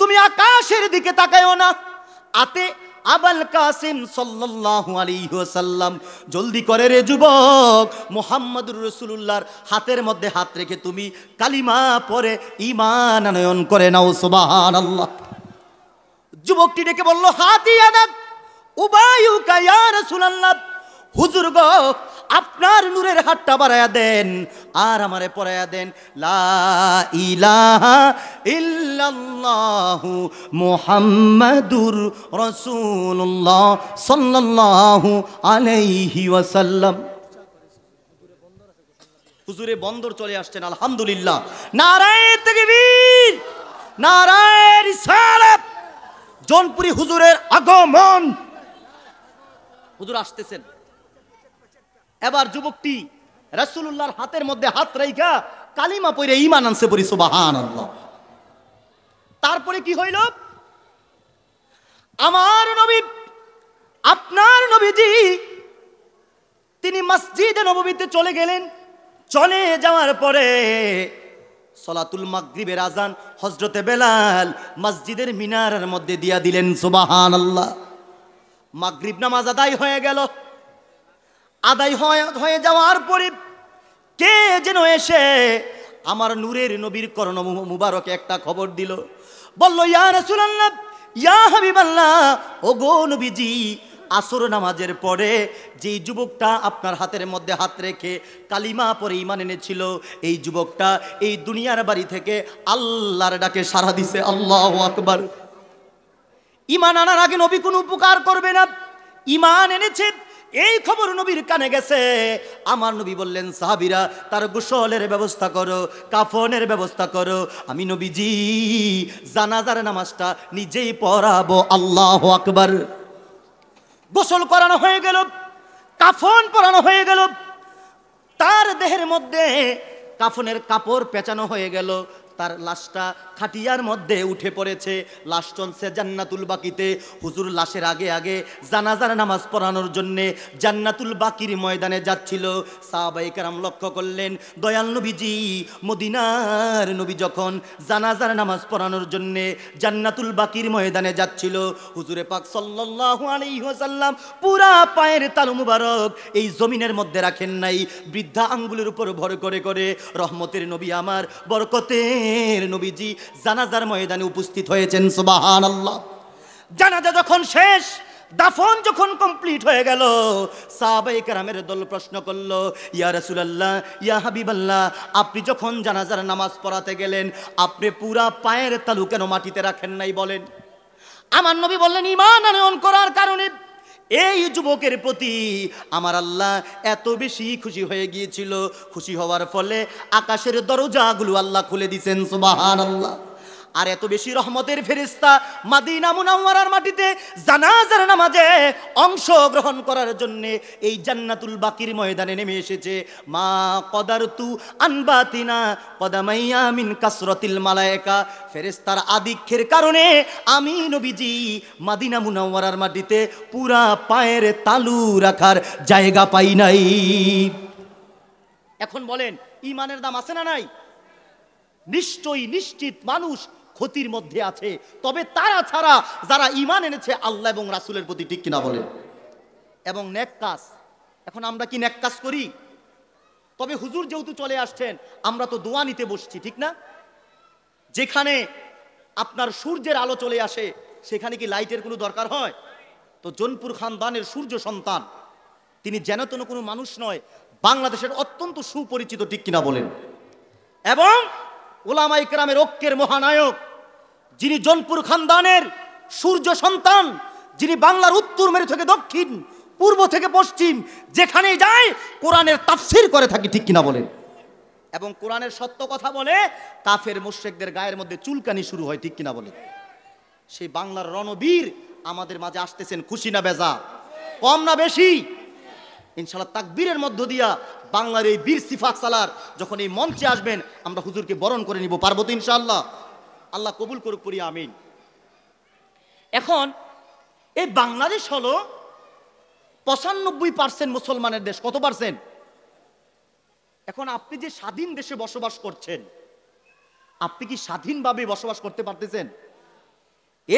তুমি আকাশের দিকে তাকায়ও না আতে আবাল কাসিম সাল্লাল্লাহু আলাইহি ওয়াসাল্লাম জলদি করে রে যুবক মুহাম্মাদুর রাসূলুল্লাহর হাতের মধ্যে হাত রেখে তুমি কালিমা পড়ে ঈমান আনয়ন করে নাও সুবহানাল্লাহ যুবকটি ডেকে বলল হাতি আদাত উবায়ুকা ইয়া রাসূলুল্লাহ হুজুর গো আপনার নূরের হাতটা বাড়াইয়া দেন আর আমারে পড়াইয়া দেন লা ইলাহা ইল্লাল্লাহু মুহাম্মাদুর আলাইহি ওয়াসাল্লাম হুজুরে বন্দর চলে আসছেন আলহামদুলিল্লাহ নারায় তাকবীর নারায় রিসালাত জনপুরি হুজুরের আগমন হুজুর আসতেছেন এবার যুবকটি রসুল্লাহর হাতের মধ্যে হাত রাইখা কালিমা পরে ইমান আনছে পরি সুবাহান তারপরে কি হইল আমার নবী আপনার নবীজি তিনি মসজিদে নবীতে চলে গেলেন চলে যাওয়ার পরে সলাতুল মাগরিবের আজান হজরতে বেলাল মসজিদের মিনারের মধ্যে দিয়া দিলেন সুবাহান আল্লাহ মাগরিব নামাজ আদায় হয়ে গেল আদায় হয়ে যাওয়ার পরে কে যেন এসে আমার নূরের নবীর করণ মুবারকে একটা খবর দিল বললো ইয়া রাসূলুল্লাহ ইয়া হাবিবাল্লাহ ওগো নবীজি আসর নামাজের পরে যেই যুবকটা আপনার হাতের মধ্যে হাত রেখে কালিমা পরে ইমান এনেছিল এই যুবকটা এই দুনিয়ার বাড়ি থেকে আল্লাহর ডাকে সারা দিছে আল্লাহ আকবার ইমান আনার আগে নবী কোনো উপকার করবে না ইমান এনেছে এই খবর নবীর কানে গেছে আমার নবী বললেন সাহাবিরা তার গোসলের ব্যবস্থা করো কাফনের ব্যবস্থা করো আমি নবীজি জানাজার নামাজটা নিজেই পড়াবো আল্লাহ আকবার গোসল করানো হয়ে গেল কাফন পরানো হয়ে গেল তার দেহের মধ্যে কাফনের কাপড় পেঁচানো হয়ে গেল তার লাশটা খাটিয়ার মধ্যে উঠে পড়েছে লাশ চলছে জান্নাতুল বাকিতে হুজুর লাশের আগে আগে জানাজার নামাজ পড়ানোর জন্যে জান্নাতুল বাকির ময়দানে যাচ্ছিল সাহাবাই কারাম লক্ষ্য করলেন দয়াল নবীজি মদিনার নবী যখন জানাজার নামাজ পড়ানোর জন্যে জান্নাতুল বাকির ময়দানে যাচ্ছিল হুজুরে পাক সাল্লাহ আলহ্লাম পুরা পায়ের তাল মুবারক এই জমিনের মধ্যে রাখেন নাই বৃদ্ধা আঙ্গুলের উপর ভর করে করে রহমতের নবী আমার বরকতের প্রেমের নবীজি জানাজার ময়দানে উপস্থিত হয়েছেন সুবাহান আল্লাহ জানাজা যখন শেষ দাফন যখন কমপ্লিট হয়ে গেল সাহাবাই কারামের দল প্রশ্ন করল ইয়া আল্লাহ ইয়া হাবিবাল্লাহ আপনি যখন জানাজার নামাজ পড়াতে গেলেন আপনি পুরা পায়ের তালু কেন মাটিতে রাখেন নাই বলেন আমার নবী বললেন ইমান আনয়ন করার কারণে এই যুবকের প্রতি আমার আল্লাহ এত বেশি খুশি হয়ে গিয়েছিল খুশি হওয়ার ফলে আকাশের দরজাগুলো আল্লাহ খুলে দিচ্ছেন সুবাহান আল্লাহ আর এত বেশি রহমতের ফেরিস্তা মাদিনা মুনাওয়ারার মাটিতে জানাজার নামাজে অংশ গ্রহণ করার জন্য এই জান্নাতুল বাকির ময়দানে নেমে এসেছে মা তু আনবাতিনা কদামাইয়া মিন কাসরতিল মালায়েকা ফেরেস্তার আদিক্ষের কারণে আমি নবীজি মাদিনা মুনাওয়ারার মাটিতে পুরা পায়ের তালু রাখার জায়গা পাই নাই এখন বলেন ইমানের দাম আছে না নাই নিশ্চয়ই নিশ্চিত মানুষ ক্ষতির মধ্যে আছে তবে তারা ছাড়া যারা ইমান এনেছে আল্লাহ এবং রাসুলের প্রতি ঠিক কিনা বলে এবং নেক কাজ এখন আমরা কি নেক কাজ করি তবে হুজুর যেহেতু চলে আসছেন আমরা তো দোয়া নিতে বসছি ঠিক না যেখানে আপনার সূর্যের আলো চলে আসে সেখানে কি লাইটের কোনো দরকার হয় তো জনপুর খানদানের সূর্য সন্তান তিনি যেন তেন কোনো মানুষ নয় বাংলাদেশের অত্যন্ত সুপরিচিত ঠিক কিনা বলেন এবং ওলামা ইকরামের ঐক্যের মহানায়ক যিনি জনপুর খানদানের সূর্য সন্তান যিনি বাংলার উত্তর মেরু থেকে দক্ষিণ পূর্ব থেকে পশ্চিম যেখানে যায় কোরআনের তাফসির করে থাকি ঠিক কিনা বলেন এবং কোরআনের সত্য কথা বলে কাফের মুশ্রেকদের গায়ের মধ্যে চুলকানি শুরু হয় ঠিক কিনা বলে সেই বাংলার রণবীর আমাদের মাঝে আসতেছেন খুশি না বেজা কম না বেশি ইনশাল্লাহ তাকবীরের মধ্য দিয়া বাংলার এই বীর সিফাত সালার যখন এই মঞ্চে আসবেন আমরা হুজুরকে বরণ করে নিব পারবো তো ইনশাল্লাহ আল্লাহ কবুল করুক করি আমিন এখন এই বাংলাদেশ হলো পঁচানব্বই পার্সেন্ট মুসলমানের দেশ কত পার্সেন্ট এখন আপনি যে স্বাধীন দেশে বসবাস করছেন আপনি কি স্বাধীনভাবে বসবাস করতে পারতেছেন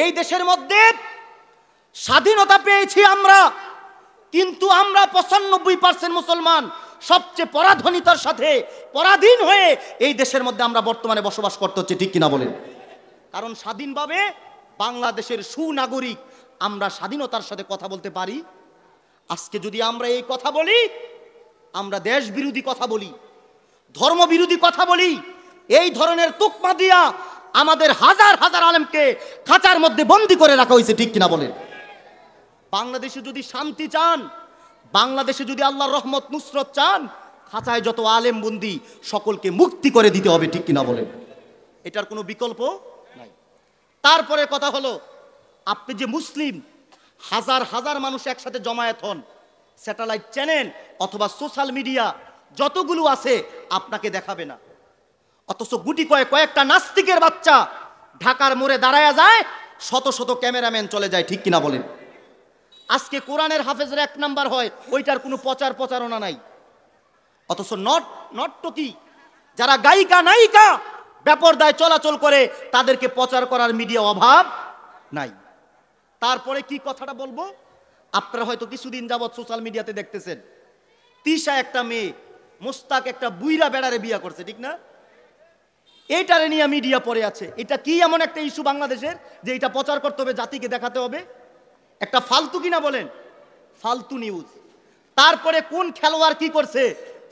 এই দেশের মধ্যে স্বাধীনতা পেয়েছি আমরা কিন্তু আমরা পঁচানব্বই পার্সেন্ট মুসলমান সবচেয়ে পরাধনিতার সাথে পরাধীন হয়ে এই দেশের মধ্যে আমরা বর্তমানে বসবাস করতে হচ্ছে ঠিক কিনা বলেন কারণ স্বাধীনভাবে বাংলাদেশের সুনাগরিক আমরা স্বাধীনতার সাথে কথা বলতে পারি আজকে যদি আমরা এই কথা বলি আমরা দেশ বিরোধী কথা বলি ধর্ম বিরোধী কথা বলি এই ধরনের তুকমা দিয়া আমাদের হাজার হাজার আলেমকে খাঁচার মধ্যে বন্দি করে রাখা হয়েছে ঠিক কিনা বলেন বাংলাদেশে যদি শান্তি চান বাংলাদেশে যদি আল্লাহর রহমত নুসরত চান খাঁচায় যত আলেম বন্দি সকলকে মুক্তি করে দিতে হবে ঠিক কিনা বলেন এটার কোনো বিকল্প তারপরে কথা হলো আপনি যে মুসলিম হাজার হাজার মানুষ একসাথে জমায়েত হন স্যাটেলাইট চ্যানেল অথবা সোশ্যাল মিডিয়া যতগুলো আছে আপনাকে দেখাবে না অথচ গুটি কয়েক কয়েকটা নাস্তিকের বাচ্চা ঢাকার মোড়ে দাঁড়ায় যায় শত শত ক্যামেরাম্যান চলে যায় ঠিক কিনা বলেন আজকে কোরআনের হাফেজের এক নাম্বার হয় ওইটার কোনো প্রচার প্রচারণা নাই অথচ নট নট কি যারা গায়িকা নায়িকা বেপরদায় চলাচল করে তাদেরকে প্রচার করার মিডিয়া অভাব নাই তারপরে কি কথাটা বলবো আপনারা হয়তো কিছুদিন যাবৎ সোশ্যাল মিডিয়াতে দেখতেছেন তিশা একটা মেয়ে মোস্তাক একটা বুইরা বেড়ারে বিয়া করছে ঠিক না এইটারে নিয়ে মিডিয়া পড়ে আছে এটা কি এমন একটা ইস্যু বাংলাদেশের যে এটা প্রচার করতে হবে জাতিকে দেখাতে হবে একটা ফালতু কিনা বলেন ফালতু নিউজ তারপরে কোন খেলোয়াড় কি করছে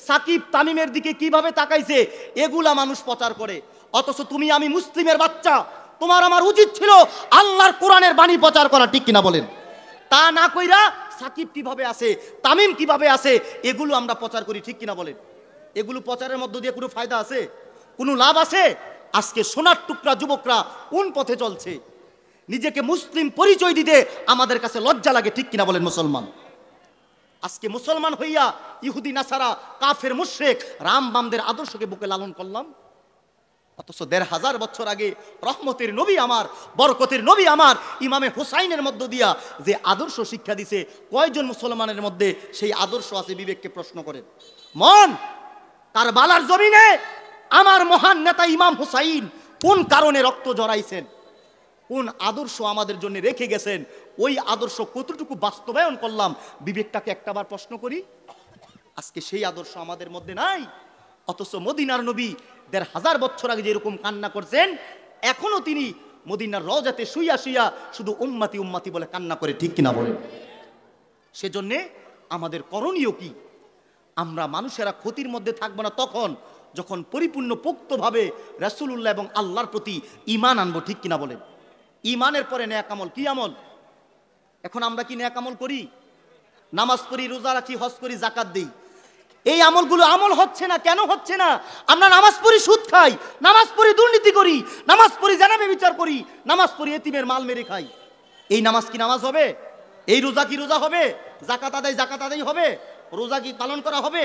সাকিব তামিমের দিকে কিভাবে তাকাইছে এগুলা মানুষ প্রচার করে অথচ তুমি আমি মুসলিমের বাচ্চা তোমার আমার উচিত ছিল আল্লাহর কোরআনের বাণী প্রচার করা ঠিক কিনা বলেন তা না কইরা সাকিব কিভাবে আসে তামিম কিভাবে আসে এগুলো আমরা প্রচার করি ঠিক কিনা বলেন এগুলো প্রচারের মধ্য দিয়ে কোনো ফায়দা আছে কোনো লাভ আছে আজকে সোনার টুকরা যুবকরা কোন পথে চলছে নিজেকে মুসলিম পরিচয় দিতে আমাদের কাছে লজ্জা লাগে ঠিক কিনা বলেন মুসলমান আজকে মুসলমান হইয়া ইহুদি নাসারা কাফের মুশ্রেক রাম বামদের আদর্শকে বুকে লালন করলাম অথচ দেড় হাজার বছর আগে রহমতের নবী আমার বরকতের নবী আমার ইমামে হুসাইনের মধ্য দিয়া যে আদর্শ শিক্ষা দিছে কয়জন মুসলমানের মধ্যে সেই আদর্শ আছে বিবেককে প্রশ্ন করেন মন তার বালার জমিনে আমার মহান নেতা ইমাম হুসাইন কোন কারণে রক্ত জড়াইছেন কোন আদর্শ আমাদের জন্য রেখে গেছেন ওই আদর্শ কতটুকু বাস্তবায়ন করলাম বিবেকটাকে একটাবার প্রশ্ন করি আজকে সেই আদর্শ আমাদের মধ্যে নাই অথচ মদিনার নবী দেড় হাজার বছর আগে যেরকম কান্না করছেন এখনও তিনি মদিনার রজাতে শুইয়া শুইয়া শুধু উম্মাতি উম্মাতি বলে কান্না করে ঠিক কিনা বলেন সেজন্যে আমাদের করণীয় কি আমরা মানুষেরা ক্ষতির মধ্যে থাকবো না তখন যখন পরিপূর্ণ পোক্তভাবে উল্লাহ এবং আল্লাহর প্রতি ইমান আনবো ঠিক কিনা বলেন ইমানের পরে ন্যাক আমল কি আমল এখন আমরা কি ন্যাক আমল করি নামাজ পড়ি রোজা রাখি হজ করি জাকাত দিই এই আমলগুলো আমল হচ্ছে না কেন হচ্ছে না আমরা নামাজ পড়ি সুদ খাই নামাজ পড়ি দুর্নীতি করি নামাজ পড়ি জানাবে বিচার করি নামাজ পড়ি এতিমের মাল মেরে খাই এই নামাজ কি নামাজ হবে এই রোজা কি রোজা হবে জাকাত আদায় জাকাত আদায় হবে রোজা কি পালন করা হবে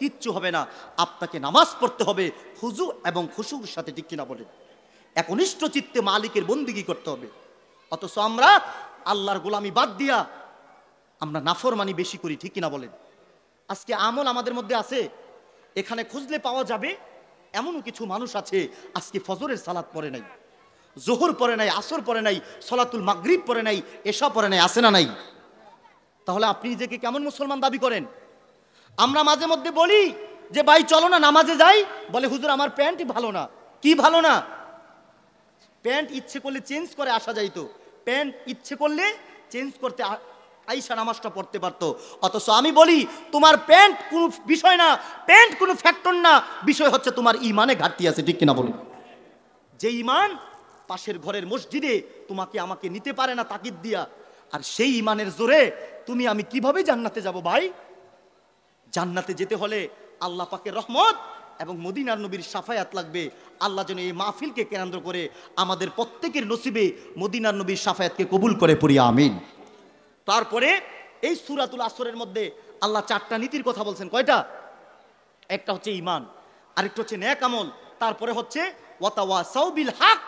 কিচ্ছু হবে না আপনাকে নামাজ পড়তে হবে খুজু এবং খুশুর সাথে ঠিক কিনা বলেন একনিষ্ঠ চিত্তে মালিকের বন্দিগি করতে হবে অথচ আমরা আল্লাহর গোলামি বাদ দিয়া আমরা নাফরমানি বেশি করি ঠিক কিনা বলেন আজকে আমল আমাদের মধ্যে আছে এখানে খুঁজলে পাওয়া যাবে এমনও কিছু মানুষ আছে আজকে ফজরের সালাত পরে নাই জোহর পরে নাই আসর পরে নাই সলাতুল মাগরিব পরে নাই এসা পরে নাই আসে না নাই তাহলে আপনি নিজেকে কেমন মুসলমান দাবি করেন আমরা মাঝে মধ্যে বলি যে ভাই চলো না নামাজে যাই বলে হুজুর আমার প্যান্ট ভালো না কি ভালো না প্যান্ট ইচ্ছে করলে চেঞ্জ করে আসা যাইতো প্যান্ট ইচ্ছে করলে চেঞ্জ করতে আইসা নামাজটা পড়তে পারতো অথচ আমি বলি তোমার প্যান্ট কোনো বিষয় না প্যান্ট কোনো ফ্যাক্টর না বিষয় হচ্ছে তোমার ইমানে ঘাটতি আছে ঠিক কিনা বলি যে ইমান পাশের ঘরের মসজিদে তোমাকে আমাকে নিতে পারে না তাকিদ দিয়া আর সেই ইমানের জোরে তুমি আমি কিভাবে জান্নাতে যাব ভাই জান্নাতে যেতে হলে আল্লাহ পাকে রহমত এবং মদিনার নবীর সাফায়াত লাগবে আল্লাহ যেন এই মাহফিলকে কেন্দ্র করে আমাদের প্রত্যেকের নসিবে মদিনার নবীর সাফায়াতকে কবুল করে পড়ি আমিন তারপরে এই সুরাতুল আসরের মধ্যে আল্লাহ চারটা নীতির কথা বলছেন কয়টা একটা হচ্ছে ইমান আরেকটা হচ্ছে ন্যাক আমল তারপরে হচ্ছে ওয়াতাওয়াসাউবিল হাক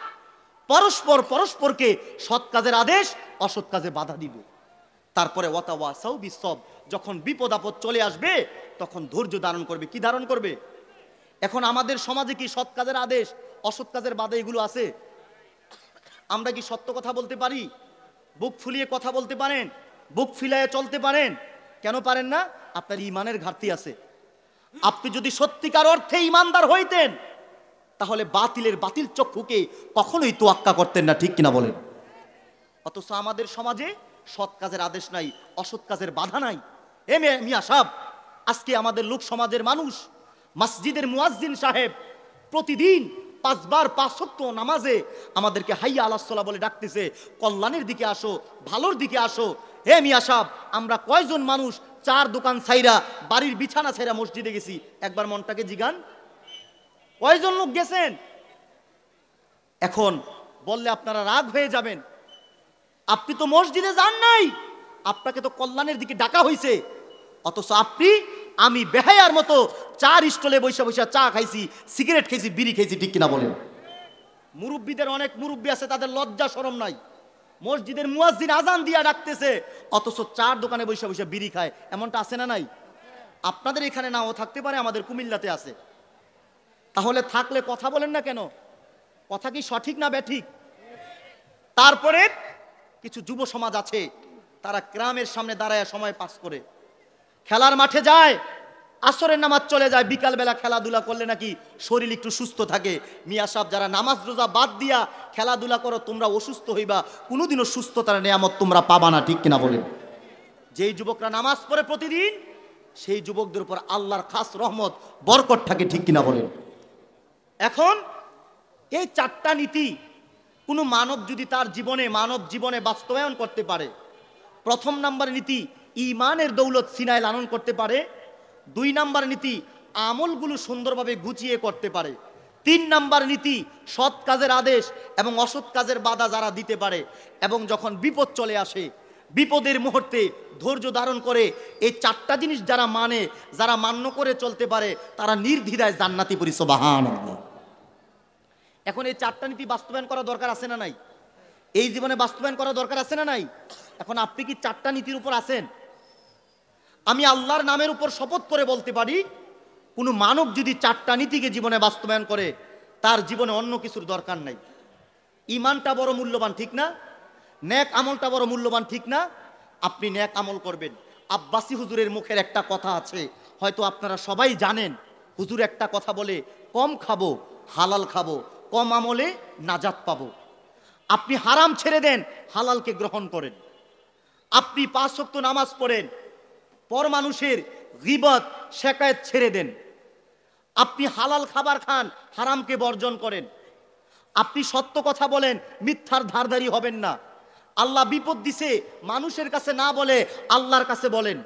পরস্পর পরস্পরকে সৎ কাজের আদেশ অসৎ কাজে বাধা দিবে তারপরে ওয়াতাওয়াসাউবি সব যখন বিপদ আপদ চলে আসবে তখন ধৈর্য ধারণ করবে কি ধারণ করবে এখন আমাদের সমাজে কি সৎ কাজের আদেশ অসৎ কাজের বাধা এগুলো আছে আমরা কি সত্য কথা বলতে পারি বুক ফুলিয়ে কথা বলতে পারেন বুক ফিলাইয়া চলতে পারেন কেন পারেন না আপনার ইমানের ঘাটতি আছে আপনি যদি সত্যিকার অর্থে ইমানদার হইতেন তাহলে বাতিলের বাতিল চক্ষুকে কখনোই তোয়াক্কা করতেন না ঠিক কিনা বলেন অথচ আমাদের সমাজে সৎ কাজের আদেশ নাই অসৎ কাজের বাধা নাই এম মে মিয়া সাহ আজকে আমাদের লোক সমাজের মানুষ মসজিদের মুয়াজ্জিন সাহেব প্রতিদিন পাঁচবার পাঁচত্ব নামাজে আমাদেরকে হাইয়া আলাহ বলে ডাকতেছে কল্যাণের দিকে আসো ভালোর দিকে আসো হে মিয়া সাহ আমরা কয়জন মানুষ চার দোকান ছাইরা বাড়ির বিছানা ছাইরা মসজিদে গেছি একবার মনটাকে জিগান কয়জন লোক গেছেন এখন বললে আপনারা রাগ হয়ে যাবেন আপনি তো মসজিদে যান নাই আপনাকে তো কল্যাণের দিকে ডাকা হয়েছে অথচ আপনি আমি বেহায়ার মতো চার স্টলে বৈশা বৈশা চা খাইছি সিগারেট খেয়েছি বিড়ি খেয়েছি ঠিক কিনা বলেন মুরব্বীদের অনেক মুরব্বী আছে তাদের লজ্জা সরম নাই মসজিদের মুয়াজ্জিন আজান দিয়া ডাকতেছে অথচ চার দোকানে বৈশা বৈশা বিড়ি খায় এমনটা আছে না নাই আপনাদের এখানে নাও থাকতে পারে আমাদের কুমিল্লাতে আছে তাহলে থাকলে কথা বলেন না কেন কথা কি সঠিক না ব্যাঠিক তারপরে কিছু যুব সমাজ আছে তারা গ্রামের সামনে দাঁড়ায় সময় পাস করে খেলার মাঠে যায় আসরের নামাজ চলে যায় বিকালবেলা খেলাধুলা করলে নাকি শরীর একটু সুস্থ থাকে মিয়া সাহেব যারা নামাজ রোজা বাদ দিয়া খেলাধুলা করো তোমরা অসুস্থ হইবা কোনোদিনও সুস্থতার নিয়ামত তোমরা পাবা না ঠিক কিনা বলে যেই যুবকরা নামাজ পড়ে প্রতিদিন সেই যুবকদের উপর আল্লাহর খাস রহমত বরকট থাকে ঠিক কিনা বলেন এখন এই চারটা নীতি কোনো মানব যদি তার জীবনে মানব জীবনে বাস্তবায়ন করতে পারে প্রথম নাম্বার নীতি ইমানের দৌলত সিনায় লালন করতে পারে দুই নাম্বার নীতি আমলগুলো সুন্দরভাবে গুছিয়ে করতে পারে তিন নাম্বার নীতি সৎ কাজের আদেশ এবং অসৎ কাজের বাধা যারা দিতে পারে এবং যখন বিপদ চলে আসে বিপদের মুহূর্তে ধৈর্য ধারণ করে এই চারটা জিনিস যারা মানে যারা মান্য করে চলতে পারে তারা নির্ধিদায় জান্নাতি পরিসবাহান এখন এই চারটা নীতি বাস্তবায়ন করা দরকার আছে না নাই এই জীবনে বাস্তবায়ন করা দরকার আছে না নাই এখন আপনি কি চারটা নীতির উপর আছেন আমি আল্লাহর নামের উপর শপথ করে বলতে পারি কোনো মানব যদি চারটা নীতিকে জীবনে বাস্তবায়ন করে তার জীবনে অন্য কিছুর দরকার নাই ইমানটা বড় মূল্যবান ঠিক না ন্যাক আমলটা বড় মূল্যবান ঠিক না আপনি ন্যাক আমল করবেন আব্বাসি হুজুরের মুখের একটা কথা আছে হয়তো আপনারা সবাই জানেন হুজুর একটা কথা বলে কম খাবো হালাল খাবো কম আমলে নাজাত পাবো আপনি হারাম ছেড়ে দেন হালালকে গ্রহণ করেন আপনি পাঁচ শক্ত নামাজ পড়েন পর মানুষের গিবত শেকায়ত ছেড়ে দেন আপনি হালাল খাবার খান হারামকে বর্জন করেন আপনি সত্য কথা বলেন মিথ্যার ধারধারি হবেন না আল্লাহ বিপদ দিছে মানুষের কাছে না বলে আল্লাহর কাছে বলেন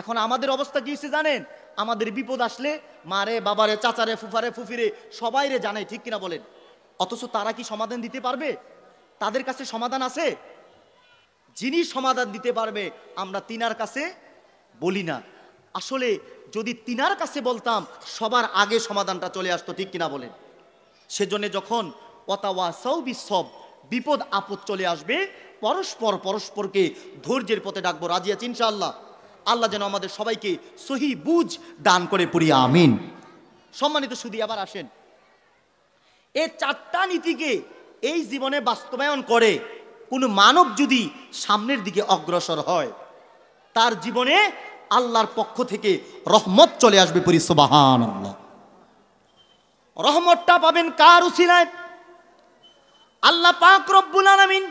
এখন আমাদের অবস্থা কি হয়েছে জানেন আমাদের বিপদ আসলে মারে বাবারে চাচারে ফুফারে ফুফিরে সবাই রে জানে ঠিক কিনা বলেন অথচ তারা কি সমাধান দিতে পারবে তাদের কাছে সমাধান আছে যিনি সমাধান দিতে পারবে আমরা তিনার কাছে বলি না আসলে যদি তিনার কাছে বলতাম সবার আগে সমাধানটা চলে আসতো ঠিক কিনা বলেন সেজন্য যখন অতাওয়া সৌবি সব বিপদ আপদ চলে আসবে পরস্পর পরস্পরকে ধৈর্যের পথে ডাকবো রাজি আছে ইনশাআল্লাহ আল্লাহ যেন আমাদের সবাইকে সহি বুঝ দান করে পড়িয়া আমিন সম্মানিত শুধু আবার আসেন এ চারটা নীতিকে এই জীবনে বাস্তবায়ন করে কোনো মানব যদি সামনের দিকে অগ্রসর হয় তার জীবনে আল্লাহর পক্ষ থেকে রহমত চলে আসবে পরি রহমতটা পাবেন কার উসিলায় আল্লাহ পাক রব্বুল আলামিন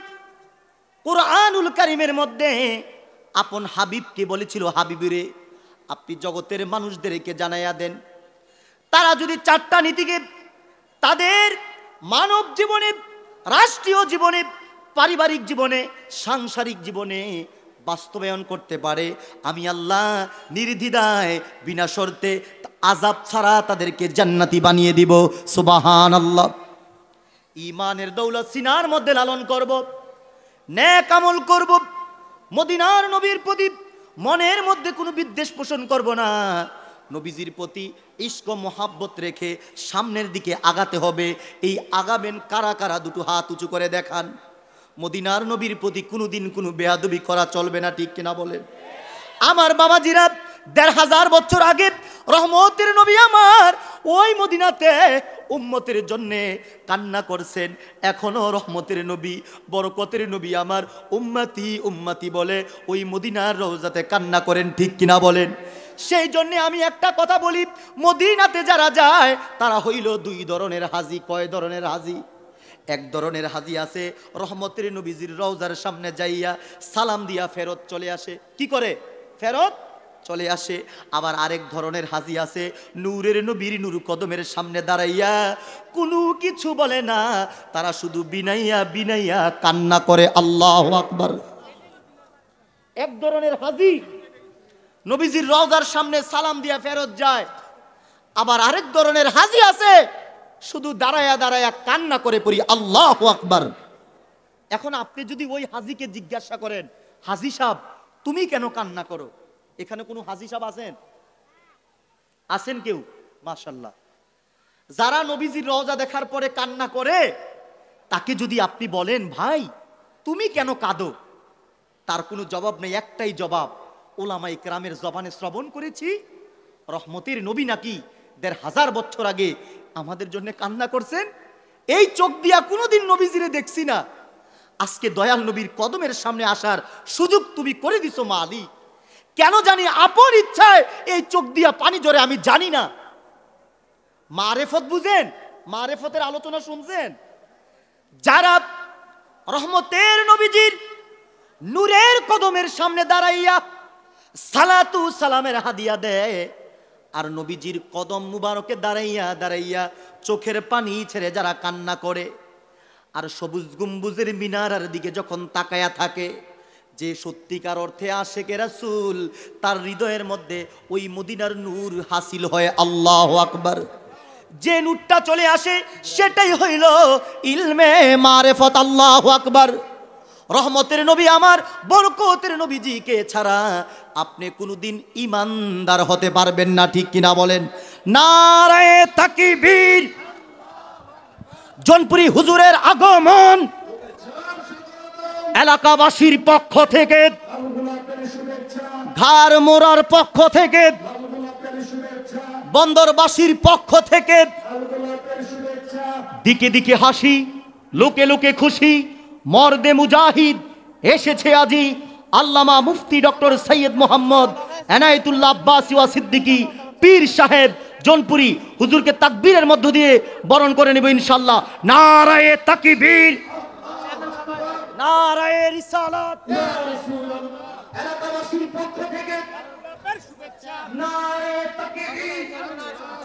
কোরআনুল কারিমের মধ্যে আপন হাবিবকে বলেছিল হাবিবিরে আপনি জগতের মানুষদেরকে জানাইয়া দেন তারা যদি চারটা নীতিকে তাদের মানব জীবনে রাষ্ট্রীয় জীবনে পারিবারিক জীবনে সাংসারিক জীবনে বাস্তবায়ন করতে পারে আমি আল্লাহ নির্ধিদায় বিনা শর্তে আজাব ছাড়া তাদেরকে জান্নাতি বানিয়ে দিব সুবাহান আল্লাহ ইমানের দৌলত সিনার মধ্যে লালন করব ন্যাক আমল করব মদিনার নবীর প্রতি মনের মধ্যে কোনো বিদ্বেষ পোষণ করব না নবীজির প্রতি ইস্ক মোহাব্বত রেখে সামনের দিকে আগাতে হবে এই আগাবেন কারা কারা দুটো হাত উঁচু করে দেখান মদিনার নবীর প্রতি কোনোদিন কোনো বেয়াদবি করা চলবে না ঠিক কিনা বলেন আমার বাবা দেড় হাজার বছর আগে রহমতের নবী আমার ওই মদিনাতে উম্মতের জন্যে কান্না করছেন এখনও রহমতের নবী বরকতের নবী আমার উম্মাতি উম্মাতি বলে ওই মদিনার রোজাতে কান্না করেন ঠিক কিনা বলেন সেই জন্যে আমি একটা কথা বলি মদিনাতে যারা যায় তারা হইল দুই ধরনের হাজি কয় ধরনের হাজি এক ধরনের হাজি আছে রহমতের নবীজির রওজার সামনে যাইয়া সালাম দিয়া ফেরত চলে আসে কি করে ফেরত চলে আসে আবার আরেক ধরনের হাজি আছে নূরের নবীর নূর কদমের সামনে দাঁড়াইয়া কোনো কিছু বলে না তারা শুধু বিনাইয়া বিনাইয়া কান্না করে আল্লাহ আকবর এক ধরনের হাজি নবীজির রওজার সামনে সালাম দিয়া ফেরত যায় আবার আরেক ধরনের হাজি আছে শুধু দাঁড়ায়া দাঁড়ায়া কান্না করে পড়ি আল্লাহ আকবার এখন আপনি যদি ওই হাজিকে জিজ্ঞাসা করেন হাজি সাহ তুমি কেন কান্না করো এখানে কোনো হাজি সাহ আছেন আছেন কেউ মাসাল্লাহ যারা নবীজির রজা দেখার পরে কান্না করে তাকে যদি আপনি বলেন ভাই তুমি কেন কাঁদো তার কোনো জবাব নেই একটাই জবাব ওলামাই গ্রামের জবানে শ্রবণ করেছি রহমতের নবী নাকি দেড় হাজার বছর আগে আমাদের জন্য কান্না করছেন এই চোখ দিয়া কোনোদিন নবীজিরে দেখছি না আজকে দয়াল নবীর কদমের সামনে আসার সুযোগ তুমি করে দিছো মা আলী কেন জানি আপন ইচ্ছায় এই চোখ দিয়া পানি জরে আমি জানি না মারেফত বুঝেন মারেফতের আলোচনা শুনছেন যারা রহমতের নবীজির নূরের কদমের সামনে দাঁড়াইয়া সালাতু সালামের হাদিয়া দেয় আর নবীজির কদম মুবারকে দাঁড়াইয়া দাঁড়াইয়া চোখের পানি ছেড়ে যারা কান্না করে আর সবুজ গুম্বুজের মিনারার দিকে যখন তাকায়া থাকে যে সত্যিকার অর্থে কে রাসুল তার হৃদয়ের মধ্যে ওই মদিনার নূর হাসিল হয় আল্লাহ আকবার যে নূরটা চলে আসে সেটাই হইল ইলমে মারেফত আল্লাহ আকবার রহমতের নবী আমার বরকতের নবীজিকে ছাড়া আপনি কোনোদিন ইমানদার হতে পারবেন না ঠিক কিনা বলেন নারায় তাকি বীর জনপুরি হুজুরের আগমন এলাকাবাসীর পক্ষ থেকে ঘাড় মোড়ার পক্ষ থেকে বন্দরবাসীর পক্ষ থেকে দিকে দিকে হাসি লোকে লোকে খুশি মর্দে মুজাহিদ এসেছে আজি আল্লামা মুফতি ডক্টর সৈয়দ মোহাম্মদ আব্বাস আব্বাসিওয়া সিদ্দিকী পীর সাহেব জনপুরি হুজুরকে তাকবীরের মধ্য দিয়ে বরণ করে নেব ইনশাল্লাহ নারায়ে তাকিবীর নারায়ে রিসালাত এলাকাবাসীর পক্ষ থেকে নারায়ে তাকিবীর